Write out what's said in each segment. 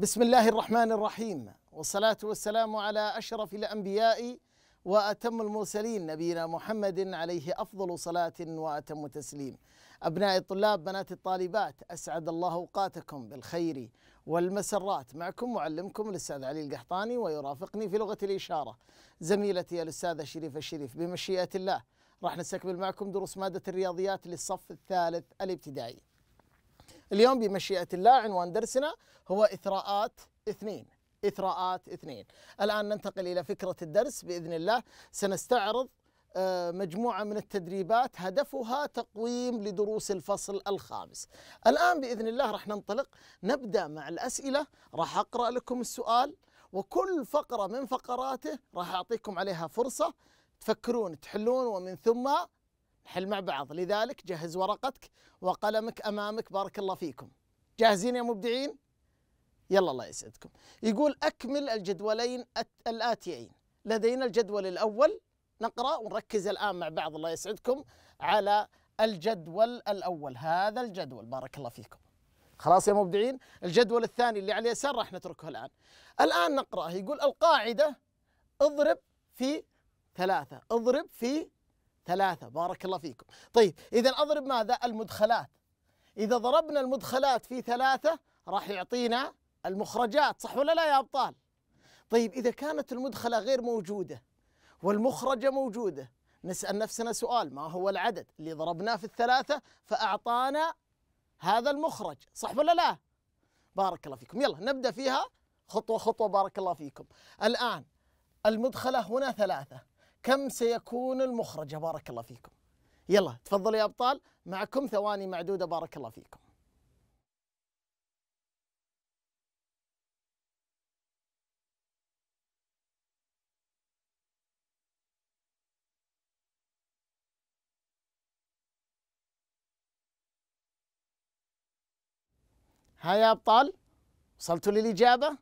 بسم الله الرحمن الرحيم والصلاة والسلام على أشرف الأنبياء وأتم المرسلين نبينا محمد عليه أفضل صلاة وأتم تسليم أبناء الطلاب بنات الطالبات أسعد الله أوقاتكم بالخير والمسرات معكم معلمكم الأستاذ علي القحطاني ويرافقني في لغة الإشارة زميلتي الأستاذة شريف الشريف بمشيئة الله راح نستكمل معكم دروس مادة الرياضيات للصف الثالث الابتدائي اليوم بمشيئة الله عنوان درسنا هو إثراءات اثنين إثراءات اثنين الآن ننتقل إلى فكرة الدرس بإذن الله سنستعرض آه، مجموعة من التدريبات هدفها تقويم لدروس الفصل الخامس الآن بإذن الله راح ننطلق نبدأ مع الأسئلة راح أقرأ لكم السؤال وكل فقرة من فقراته راح أعطيكم عليها فرصة تفكرون تحلون ومن ثم نحل مع بعض لذلك جهز ورقتك وقلمك أمامك بارك الله فيكم جاهزين يا مبدعين؟ يلا الله يسعدكم يقول أكمل الجدولين الآتيين لدينا الجدول الأول نقرأ ونركز الآن مع بعض الله يسعدكم على الجدول الأول هذا الجدول بارك الله فيكم خلاص يا مبدعين الجدول الثاني اللي على اليسار راح نتركه الآن الآن نقرأه يقول القاعدة اضرب في ثلاثة اضرب في ثلاثة بارك الله فيكم طيب إذا أضرب ماذا المدخلات إذا ضربنا المدخلات في ثلاثة راح يعطينا المخرجات صح ولا لا يا أبطال طيب إذا كانت المدخلة غير موجودة والمخرجة موجودة نسأل نفسنا سؤال ما هو العدد اللي ضربناه في الثلاثة فأعطانا هذا المخرج صح ولا لا بارك الله فيكم يلا نبدأ فيها خطوة خطوة بارك الله فيكم الآن المدخلة هنا ثلاثة كم سيكون المخرجه بارك الله فيكم يلا تفضلوا يا أبطال معكم ثواني معدودة بارك الله فيكم ها يا أبطال وصلتوا للإجابة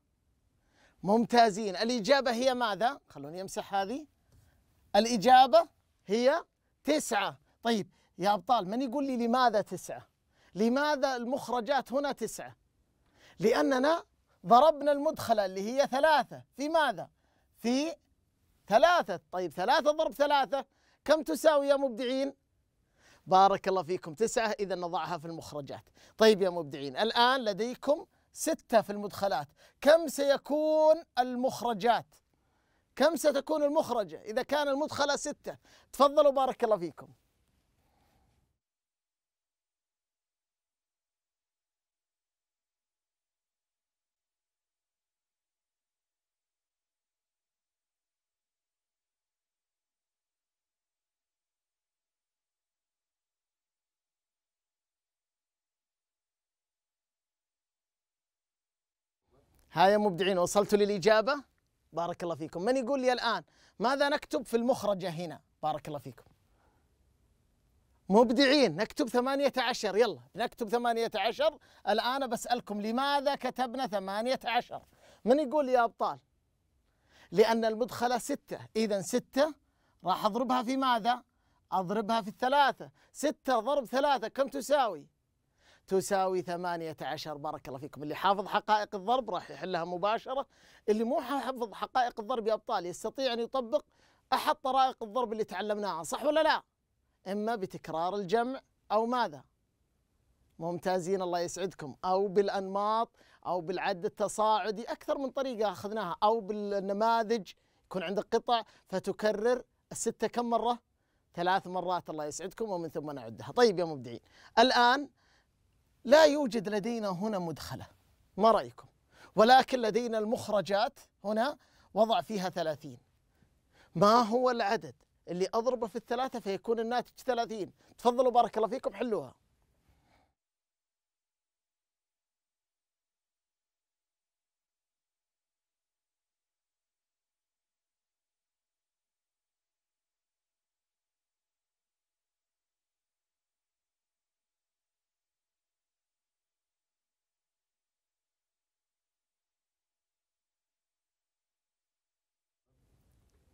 ممتازين الإجابة هي ماذا خلوني أمسح هذه الإجابة هي تسعة طيب يا أبطال من يقول لي لماذا تسعة لماذا المخرجات هنا تسعة لأننا ضربنا المدخلة اللي هي ثلاثة في ماذا في ثلاثة طيب ثلاثة ضرب ثلاثة كم تساوي يا مبدعين بارك الله فيكم تسعة إذا نضعها في المخرجات طيب يا مبدعين الآن لديكم ستة في المدخلات كم سيكون المخرجات كم ستكون المخرجة إذا كان المدخلة ستة تفضلوا بارك الله فيكم ها يا مبدعين وصلتوا للإجابة؟ بارك الله فيكم من يقول لي الآن ماذا نكتب في المخرجة هنا بارك الله فيكم مبدعين نكتب ثمانية عشر يلا نكتب ثمانية عشر الآن بسألكم لماذا كتبنا ثمانية عشر من يقول يا أبطال لأن المدخلة ستة إذا ستة راح أضربها في ماذا أضربها في الثلاثة ستة ضرب ثلاثة كم تساوي تساوي 18 بارك الله فيكم اللي حافظ حقائق الضرب راح يحلها مباشرة اللي مو حافظ حقائق الضرب يا أبطال يستطيع أن يطبق أحد طرائق الضرب اللي تعلمناها صح ولا لا إما بتكرار الجمع أو ماذا ممتازين الله يسعدكم أو بالأنماط أو بالعد التصاعدي أكثر من طريقة أخذناها أو بالنماذج يكون عندك قطع فتكرر الستة كم مرة ثلاث مرات الله يسعدكم ومن ثم نعدها طيب يا مبدعين الآن لا يوجد لدينا هنا مدخلة ما رأيكم ولكن لدينا المخرجات هنا وضع فيها ثلاثين ما هو العدد اللي أضربه في الثلاثة فيكون الناتج ثلاثين تفضلوا بارك الله فيكم حلوها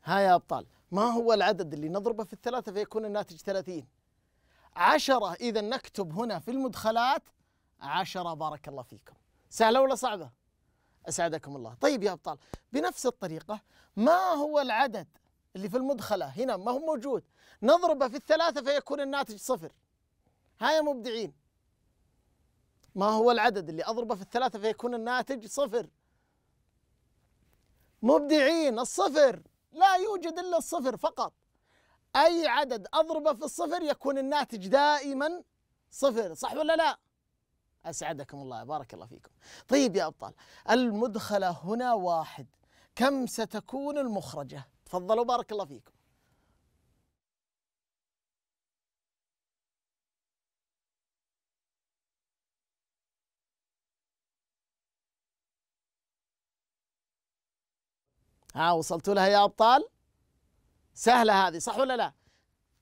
ها يا أبطال ما هو العدد اللي نضربه في الثلاثة فيكون الناتج 30 عشرة إذا نكتب هنا في المدخلات عشرة بارك الله فيكم سهلة ولا صعبة؟ أسعدكم الله طيب يا أبطال بنفس الطريقة ما هو العدد اللي في المدخلة هنا ما هو موجود نضربه في الثلاثة فيكون الناتج صفر ها يا مبدعين ما هو العدد اللي أضربه في الثلاثة فيكون الناتج صفر مبدعين الصفر لا يوجد إلا الصفر فقط أي عدد أضربه في الصفر يكون الناتج دائما صفر صح ولا لا أسعدكم الله بارك الله فيكم طيب يا أبطال المدخلة هنا واحد كم ستكون المخرجة تفضلوا بارك الله فيكم ها وصلتوا لها يا أبطال سهلة هذه صح ولا لا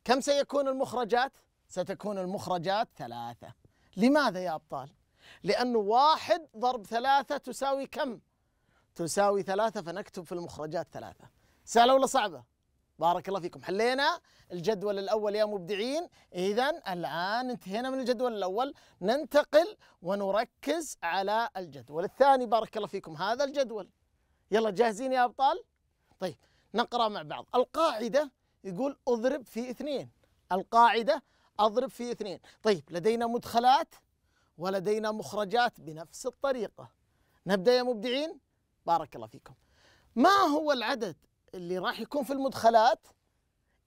كم سيكون المخرجات ستكون المخرجات ثلاثة لماذا يا أبطال لأنه واحد ضرب ثلاثة تساوي كم تساوي ثلاثة فنكتب في المخرجات ثلاثة سهلة ولا صعبة بارك الله فيكم حلينا الجدول الأول يا مبدعين إذا الآن انتهينا من الجدول الأول ننتقل ونركز على الجدول الثاني بارك الله فيكم هذا الجدول يلا جاهزين يا أبطال؟ طيب نقرأ مع بعض القاعدة يقول اضرب في اثنين القاعدة اضرب في اثنين طيب لدينا مدخلات ولدينا مخرجات بنفس الطريقة نبدأ يا مبدعين بارك الله فيكم ما هو العدد اللي راح يكون في المدخلات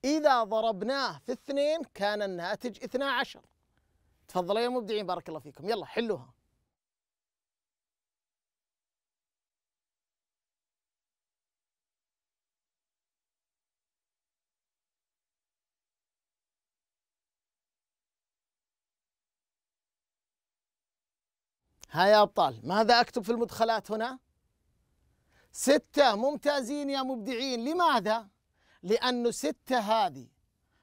إذا ضربناه في اثنين كان الناتج 12 تفضلوا يا مبدعين بارك الله فيكم يلا حلوها ها يا أبطال ماذا أكتب في المدخلات هنا؟ ستة ممتازين يا مبدعين لماذا؟ لأنه ستة هذه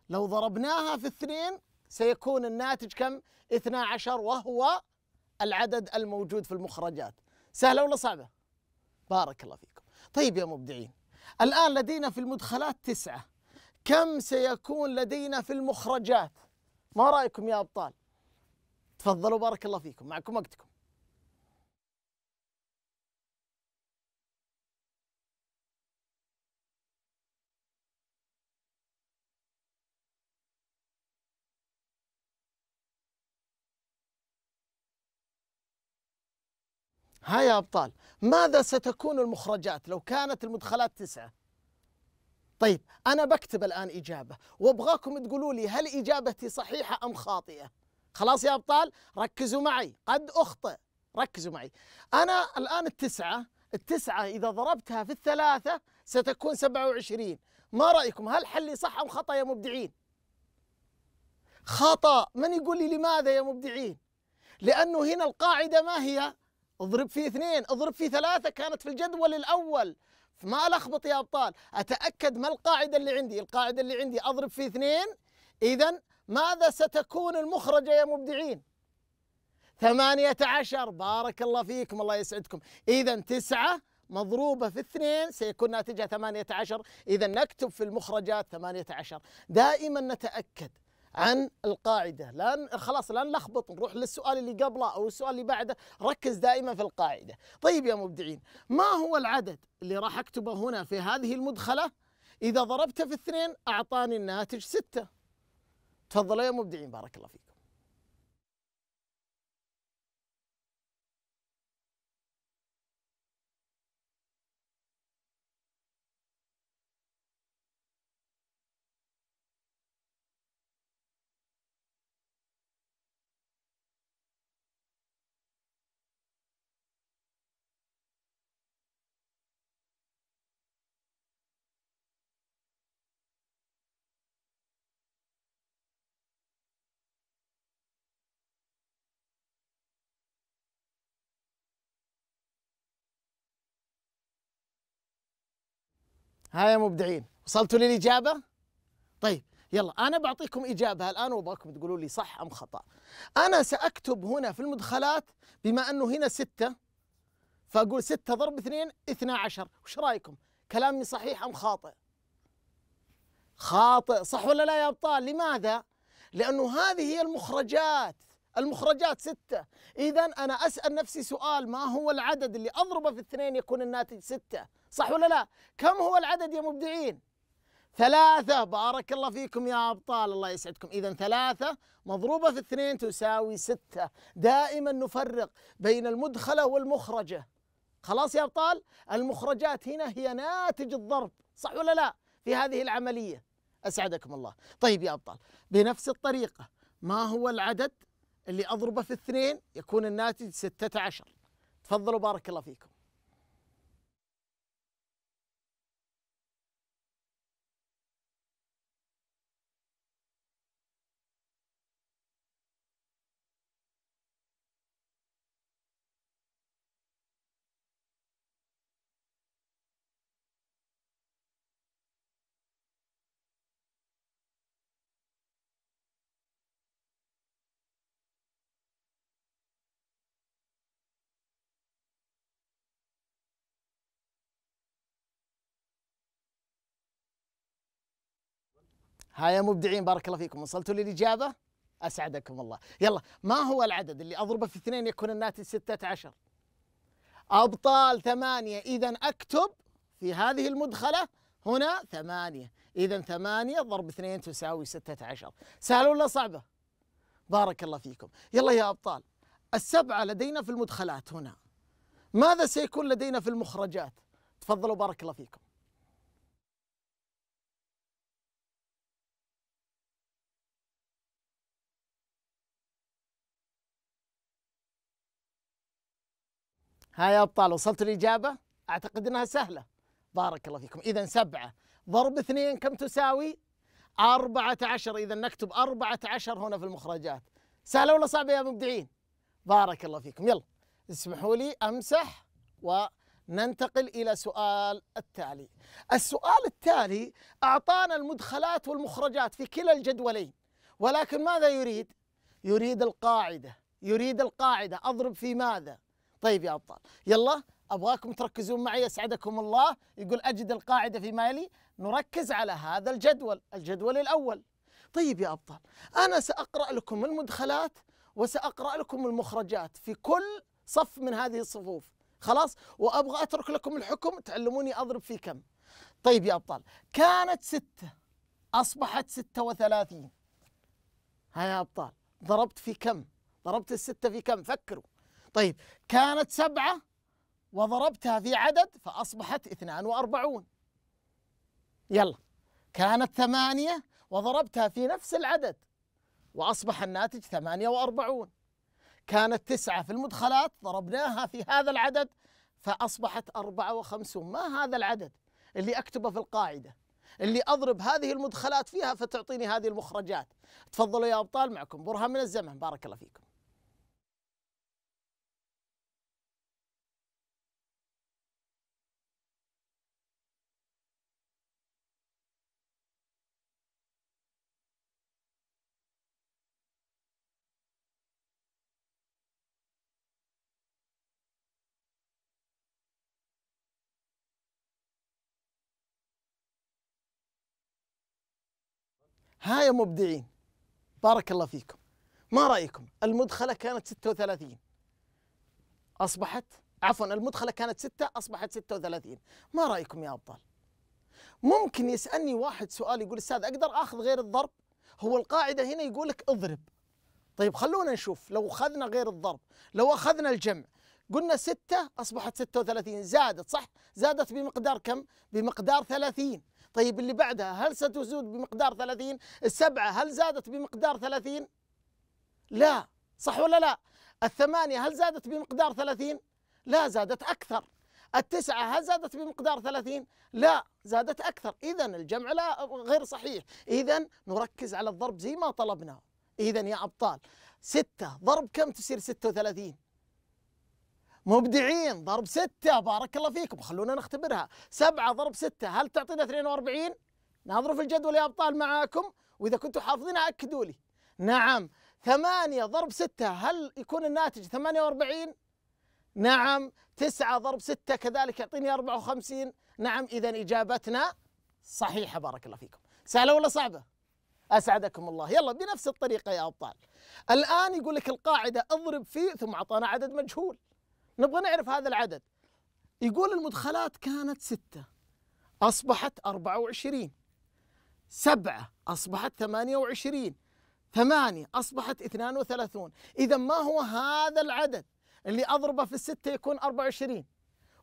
لو ضربناها في اثنين سيكون الناتج كم؟ 12 وهو العدد الموجود في المخرجات سهلة ولا صعبة؟ بارك الله فيكم طيب يا مبدعين الآن لدينا في المدخلات تسعة كم سيكون لدينا في المخرجات؟ ما رأيكم يا أبطال؟ تفضلوا بارك الله فيكم معكم وقتكم ها يا أبطال ماذا ستكون المخرجات لو كانت المدخلات تسعة طيب أنا بكتب الآن إجابة وأبغاكم تقولوا لي هل إجابتي صحيحة أم خاطئة خلاص يا أبطال ركزوا معي قد أخطئ ركزوا معي أنا الآن التسعة التسعة إذا ضربتها في الثلاثة ستكون سبعة وعشرين ما رأيكم هل حلي صح أم خطأ يا مبدعين خطأ من يقول لي لماذا يا مبدعين لأنه هنا القاعدة ما هي اضرب في اثنين اضرب في ثلاثة كانت في الجدول الأول ما ألخبط يا أبطال أتأكد ما القاعدة اللي عندي القاعدة اللي عندي أضرب في اثنين إذا ماذا ستكون المخرجة يا مبدعين ثمانية عشر بارك الله فيكم الله يسعدكم إذا تسعة مضروبة في اثنين سيكون ناتجها ثمانية عشر إذا نكتب في المخرجات ثمانية عشر دائما نتأكد عن القاعدة لأن خلاص لا نلخبط نروح للسؤال اللي قبله أو السؤال اللي بعده ركز دائما في القاعدة طيب يا مبدعين ما هو العدد اللي راح أكتبه هنا في هذه المدخلة إذا ضربته في اثنين أعطاني الناتج ستة تفضلوا يا مبدعين بارك الله فيكم ها يا مبدعين وصلتوا للإجابة؟ طيب يلا أنا بعطيكم إجابة الآن وأبغاكم تقولوا لي صح أم خطأ أنا سأكتب هنا في المدخلات بما أنه هنا ستة فأقول ستة ضرب اثنين 12 عشر وش رأيكم؟ كلامي صحيح أم خاطئ؟ خاطئ صح ولا لا يا أبطال؟ لماذا؟ لأنه هذه هي المخرجات المخرجات ستة إذا أنا أسأل نفسي سؤال ما هو العدد اللي أضربه في اثنين يكون الناتج ستة صح ولا لا كم هو العدد يا مبدعين ثلاثة بارك الله فيكم يا أبطال الله يسعدكم إذا ثلاثة مضروبة في اثنين تساوي ستة دائما نفرق بين المدخلة والمخرجة خلاص يا أبطال المخرجات هنا هي ناتج الضرب صح ولا لا في هذه العملية أسعدكم الله طيب يا أبطال بنفس الطريقة ما هو العدد اللي أضربه في اثنين يكون الناتج 16 تفضلوا بارك الله فيكم ها يا مبدعين بارك الله فيكم وصلتوا للإجابة أسعدكم الله يلا ما هو العدد اللي أضربه في اثنين يكون الناتج ستة عشر أبطال ثمانية إذا أكتب في هذه المدخلة هنا ثمانية إذا ثمانية ضرب اثنين تساوي ستة عشر سهلة ولا صعبة؟ بارك الله فيكم يلا يا أبطال السبعة لدينا في المدخلات هنا ماذا سيكون لدينا في المخرجات؟ تفضلوا بارك الله فيكم ها يا ابطال وصلت الإجابة؟ أعتقد أنها سهلة بارك الله فيكم إذا سبعة ضرب اثنين كم تساوي؟ أربعة عشر إذا نكتب أربعة عشر هنا في المخرجات سهلة ولا صعبة يا مبدعين؟ بارك الله فيكم يلا اسمحوا لي أمسح و ننتقل إلى سؤال التالي السؤال التالي أعطانا المدخلات والمخرجات في كلا الجدولين ولكن ماذا يريد؟ يريد القاعدة يريد القاعدة أضرب في ماذا؟ طيب يا أبطال يلا أبغاكم تركزون معي أسعدكم الله يقول أجد القاعدة في مالي نركز على هذا الجدول الجدول الأول طيب يا أبطال أنا سأقرأ لكم المدخلات وسأقرأ لكم المخرجات في كل صف من هذه الصفوف خلاص وأبغى أترك لكم الحكم تعلموني أضرب في كم طيب يا أبطال كانت ستة أصبحت ستة وثلاثين ها يا أبطال ضربت في كم ضربت الستة في كم فكروا طيب كانت سبعة وضربتها في عدد فأصبحت 42 يلا كانت ثمانية وضربتها في نفس العدد وأصبح الناتج 48 كانت تسعة في المدخلات ضربناها في هذا العدد فأصبحت 54 ما هذا العدد اللي أكتبه في القاعدة اللي أضرب هذه المدخلات فيها فتعطيني هذه المخرجات تفضلوا يا أبطال معكم برهان من الزمن بارك الله فيكم هاي مبدعين بارك الله فيكم ما رأيكم المدخلة كانت 36 أصبحت عفوا المدخلة كانت 6 أصبحت 36 ما رأيكم يا أبطال ممكن يسألني واحد سؤال يقول أستاذ أقدر أخذ غير الضرب هو القاعدة هنا يقول لك اضرب طيب خلونا نشوف لو أخذنا غير الضرب لو أخذنا الجمع قلنا 6 أصبحت 36 زادت صح زادت بمقدار كم بمقدار 30 طيب اللي بعدها هل ستزود بمقدار 30 السبعة هل زادت بمقدار 30 لا صح ولا لا الثمانية هل زادت بمقدار 30 لا زادت أكثر التسعة هل زادت بمقدار 30 لا زادت أكثر إذا الجمع لا غير صحيح إذا نركز على الضرب زي ما طلبنا إذا يا أبطال ستة ضرب كم تصير 36 مبدعين ضرب ستة بارك الله فيكم خلونا نختبرها سبعة ضرب ستة هل تعطينا 42 ناظروا في الجدول يا أبطال معاكم وإذا كنتوا حافظين أكدوا لي نعم ثمانية ضرب ستة هل يكون الناتج 48 نعم تسعة ضرب ستة كذلك يعطيني 54 نعم إذا إجابتنا صحيحة بارك الله فيكم سهلة ولا صعبة؟ أسعدكم الله يلا بنفس الطريقة يا أبطال الآن يقول لك القاعدة اضرب فيه ثم أعطانا عدد مجهول نبغى نعرف هذا العدد يقول المدخلات كانت ستة أصبحت أربعة وعشرين سبعة أصبحت ثمانية وعشرين ثمانية أصبحت اثنان وثلاثون إذا ما هو هذا العدد اللي أضربه في الستة يكون أربعة وعشرين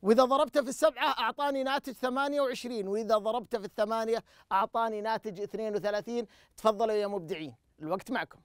وإذا ضربته في السبعة أعطاني ناتج 28 وإذا ضربته في الثمانية أعطاني ناتج 32 تفضلوا يا مبدعين الوقت معكم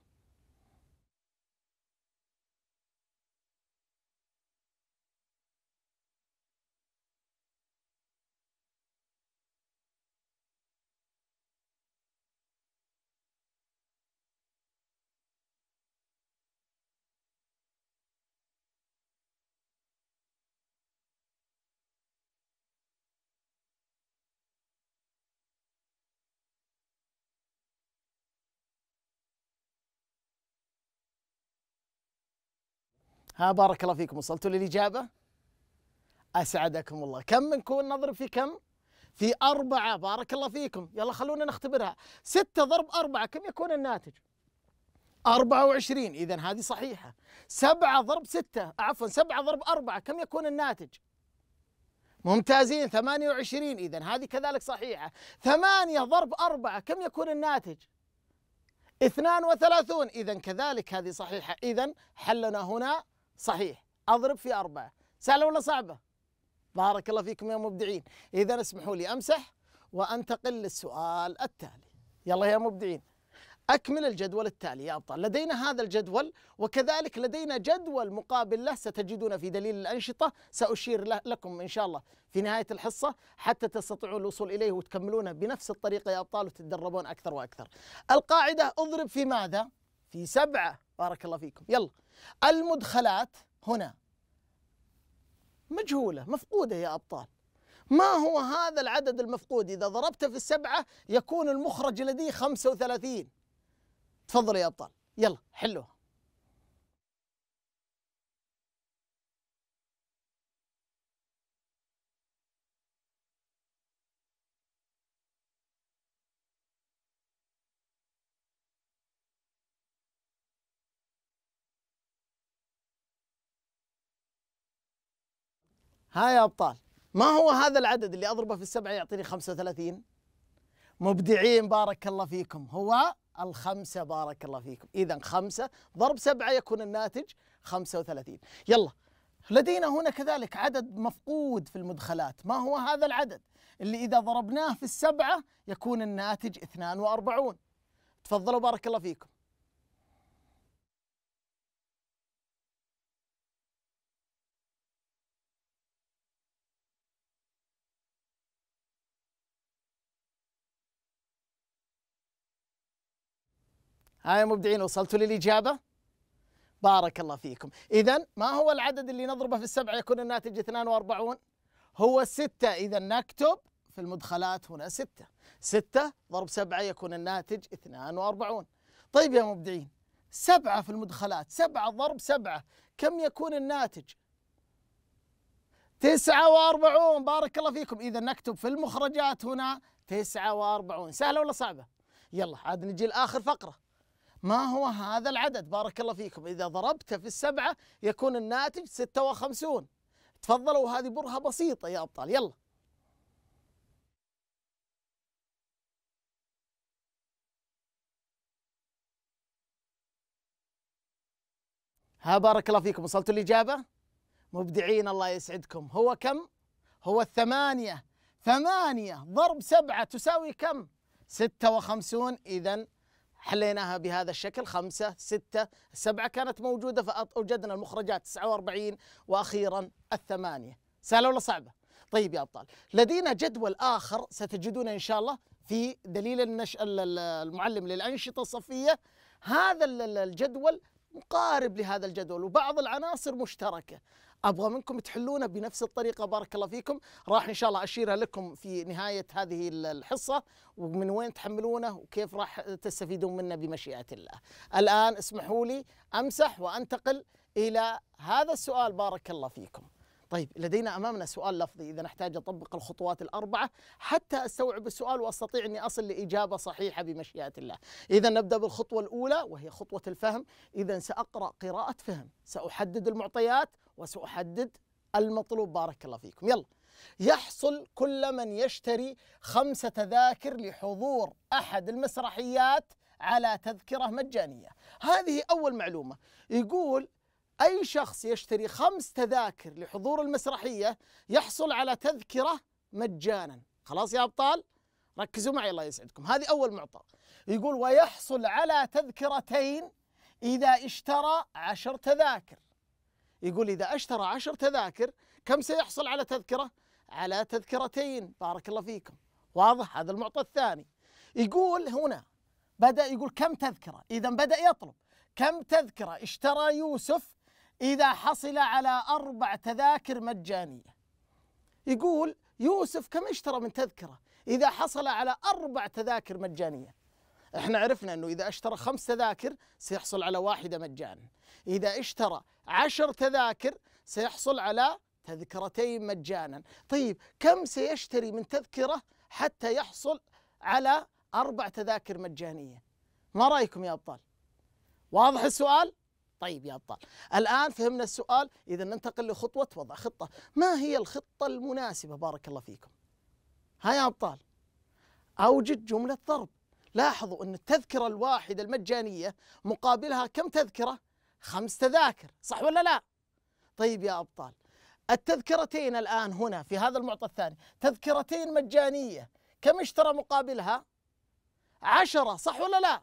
ها بارك الله فيكم وصلتوا للإجابة أسعدكم الله كم منكم نضرب في كم في أربعة بارك الله فيكم يلا خلونا نختبرها ستة ضرب أربعة كم يكون الناتج 24 إذا هذه صحيحة 7 ضرب 6 عفوا 7 ضرب 4 كم يكون الناتج؟ ممتازين 28 إذا هذه كذلك صحيحة 8 ضرب 4 كم يكون الناتج؟ 32 إذا كذلك هذه صحيحة إذا حلنا هنا صحيح اضرب في اربعه سهله ولا صعبه؟ بارك الله فيكم يا مبدعين اذا اسمحوا لي امسح وانتقل للسؤال التالي يلا يا مبدعين أكمل الجدول التالي يا أبطال لدينا هذا الجدول وكذلك لدينا جدول مقابل له ستجدون في دليل الأنشطة سأشير لكم إن شاء الله في نهاية الحصة حتى تستطيعوا الوصول إليه وتكملونه بنفس الطريقة يا أبطال وتتدربون أكثر وأكثر القاعدة أضرب في ماذا؟ في سبعة بارك الله فيكم يلا المدخلات هنا مجهولة مفقودة يا أبطال ما هو هذا العدد المفقود إذا ضربته في السبعة يكون المخرج لديه 35 تفضل يا أبطال يلا حلوها ها يا أبطال ما هو هذا العدد اللي أضربه في السبعة يعطيني 35 مبدعين بارك الله فيكم هو الخمسة بارك الله فيكم إذا خمسة ضرب سبعة يكون الناتج 35 يلا لدينا هنا كذلك عدد مفقود في المدخلات ما هو هذا العدد اللي إذا ضربناه في السبعة يكون الناتج 42 تفضلوا بارك الله فيكم ها يا مبدعين وصلتوا للإجابة؟ بارك الله فيكم إذا ما هو العدد اللي نضربه في السبعة يكون الناتج 42 هو 6 إذا نكتب في المدخلات هنا 6 6 ضرب 7 يكون الناتج 42 طيب يا مبدعين سبعة في المدخلات سبعة ضرب سبعة كم يكون الناتج تسعة وأربعون بارك الله فيكم إذا نكتب في المخرجات هنا تسعة وأربعون سهلة ولا صعبة يلا عاد نجي لآخر فقرة ما هو هذا العدد بارك الله فيكم إذا ضربته في السبعة يكون الناتج 56 تفضلوا هذه برهة بسيطة يا أبطال يلا ها بارك الله فيكم وصلتوا الإجابة مبدعين الله يسعدكم هو كم هو الثمانية ثمانية ضرب سبعة تساوي كم ستة وخمسون إذا حليناها بهذا الشكل خمسة ستة سبعة كانت موجودة فأوجدنا المخرجات 49 وأخيرا الثمانية سهلة ولا صعبة؟ طيب يا أبطال لدينا جدول آخر ستجدونه إن شاء الله في دليل النش... المعلم للأنشطة الصفية هذا الجدول مقارب لهذا الجدول وبعض العناصر مشتركة ابغى منكم تحلونه بنفس الطريقه بارك الله فيكم راح ان شاء الله اشيرها لكم في نهايه هذه الحصه ومن وين تحملونه وكيف راح تستفيدون منه بمشيئه الله الان اسمحوا لي امسح وانتقل الى هذا السؤال بارك الله فيكم طيب لدينا امامنا سؤال لفظي اذا احتاج اطبق الخطوات الاربعه حتى استوعب السؤال واستطيع اني اصل لاجابه صحيحه بمشيئه الله. اذا نبدا بالخطوه الاولى وهي خطوه الفهم، اذا ساقرا قراءه فهم، ساحدد المعطيات وساحدد المطلوب بارك الله فيكم، يلا. يحصل كل من يشتري خمسة تذاكر لحضور أحد المسرحيات على تذكرة مجانية هذه أول معلومة يقول أي شخص يشتري خمس تذاكر لحضور المسرحية يحصل على تذكرة مجانا خلاص يا أبطال ركزوا معي الله يسعدكم هذه أول معطى يقول ويحصل على تذكرتين إذا اشترى عشر تذاكر يقول إذا اشترى عشر تذاكر كم سيحصل على تذكرة؟ على تذكرتين بارك الله فيكم واضح هذا المعطى الثاني يقول هنا بدأ يقول كم تذكرة إذا بدأ يطلب كم تذكرة اشترى يوسف إذا حصل على أربع تذاكر مجانية يقول يوسف كم اشترى من تذكرة إذا حصل على أربع تذاكر مجانية احنا عرفنا أنه إذا اشترى خمس تذاكر سيحصل على واحدة مجانا إذا اشترى عشر تذاكر سيحصل على تذكرتين مجانا طيب كم سيشتري من تذكرة حتى يحصل على أربع تذاكر مجانية ما رأيكم يا أبطال واضح السؤال؟ طيب يا ابطال الان فهمنا السؤال اذا ننتقل لخطوه وضع خطه ما هي الخطه المناسبه بارك الله فيكم ها يا ابطال اوجد جمله ضرب لاحظوا ان التذكره الواحده المجانيه مقابلها كم تذكره خمس تذاكر صح ولا لا طيب يا ابطال التذكرتين الان هنا في هذا المعطى الثاني تذكرتين مجانيه كم اشترى مقابلها عشرة صح ولا لا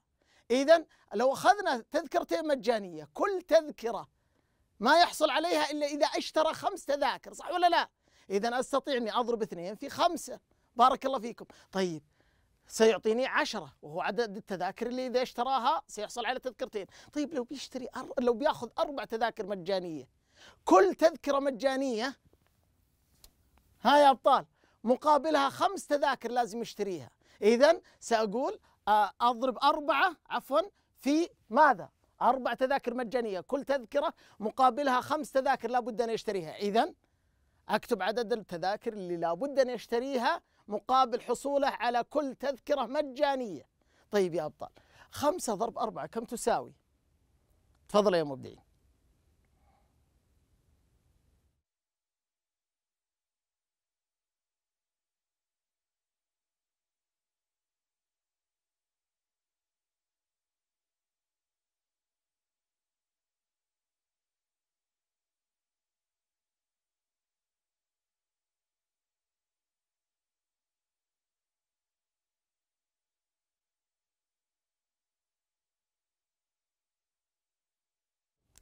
إذا لو أخذنا تذكرتين مجانية كل تذكرة ما يحصل عليها إلا إذا اشترى خمس تذاكر صح ولا لا إذا أستطيع أني أضرب اثنين في خمسة بارك الله فيكم طيب سيعطيني عشرة وهو عدد التذاكر اللي إذا اشتراها سيحصل على تذكرتين طيب لو بيشتري أر... لو بياخذ أربع تذاكر مجانية كل تذكرة مجانية ها يا أبطال مقابلها خمس تذاكر لازم يشتريها إذا سأقول آه، اضرب اربعه عفوا في ماذا؟ اربع تذاكر مجانيه، كل تذكره مقابلها خمس تذاكر لابد ان يشتريها، اذا اكتب عدد التذاكر اللي لابد ان يشتريها مقابل حصوله على كل تذكره مجانيه. طيب يا ابطال، خمسه ضرب اربعه كم تساوي؟ تفضل يا مبدعين.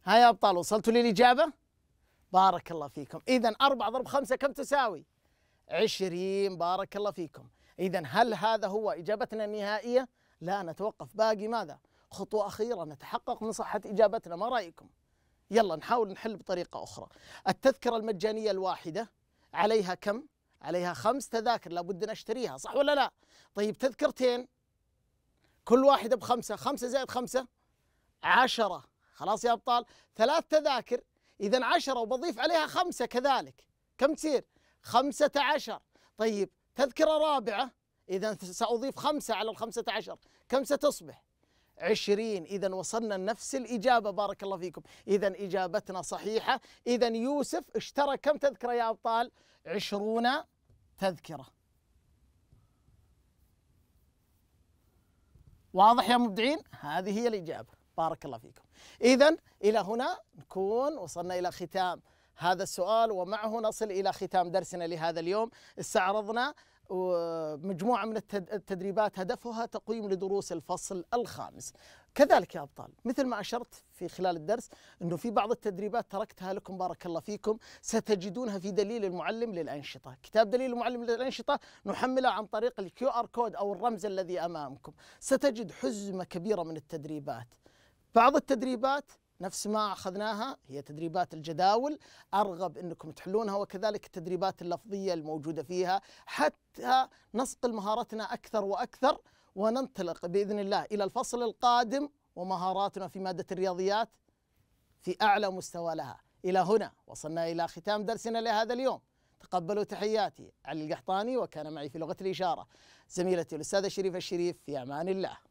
ها يا أبطال وصلتوا للإجابة؟ بارك الله فيكم إذا 4 ضرب 5 كم تساوي؟ 20 بارك الله فيكم إذا هل هذا هو إجابتنا النهائية؟ لا نتوقف باقي ماذا؟ خطوة أخيرة نتحقق من صحة إجابتنا ما رأيكم؟ يلا نحاول نحل بطريقة أخرى التذكرة المجانية الواحدة عليها كم؟ عليها خمس تذاكر لابد أن أشتريها صح ولا لا؟ طيب تذكرتين كل واحدة بخمسة خمسة زائد خمسة عشرة خلاص يا أبطال ثلاث تذاكر إذا عشرة وبضيف عليها خمسة كذلك كم تصير خمسة عشر طيب تذكرة رابعة إذا سأضيف خمسة على الخمسة عشر كم ستصبح عشرين إذا وصلنا لنفس الإجابة بارك الله فيكم إذا إجابتنا صحيحة إذا يوسف اشترى كم تذكرة يا أبطال عشرون تذكرة واضح يا مبدعين هذه هي الإجابة بارك الله فيكم إذا إلى هنا نكون وصلنا إلى ختام هذا السؤال ومعه نصل إلى ختام درسنا لهذا اليوم استعرضنا مجموعة من التدريبات هدفها تقويم لدروس الفصل الخامس كذلك يا أبطال مثل ما أشرت في خلال الدرس أنه في بعض التدريبات تركتها لكم بارك الله فيكم ستجدونها في دليل المعلم للأنشطة كتاب دليل المعلم للأنشطة نحمله عن طريق الكيو آر كود أو الرمز الذي أمامكم ستجد حزمة كبيرة من التدريبات بعض التدريبات نفس ما اخذناها هي تدريبات الجداول ارغب انكم تحلونها وكذلك التدريبات اللفظيه الموجوده فيها حتى نصقل مهاراتنا اكثر واكثر وننطلق باذن الله الى الفصل القادم ومهاراتنا في ماده الرياضيات في اعلى مستوى لها الى هنا وصلنا الى ختام درسنا لهذا اليوم تقبلوا تحياتي علي القحطاني وكان معي في لغه الاشاره زميلتي الاستاذه شريفه الشريف في امان الله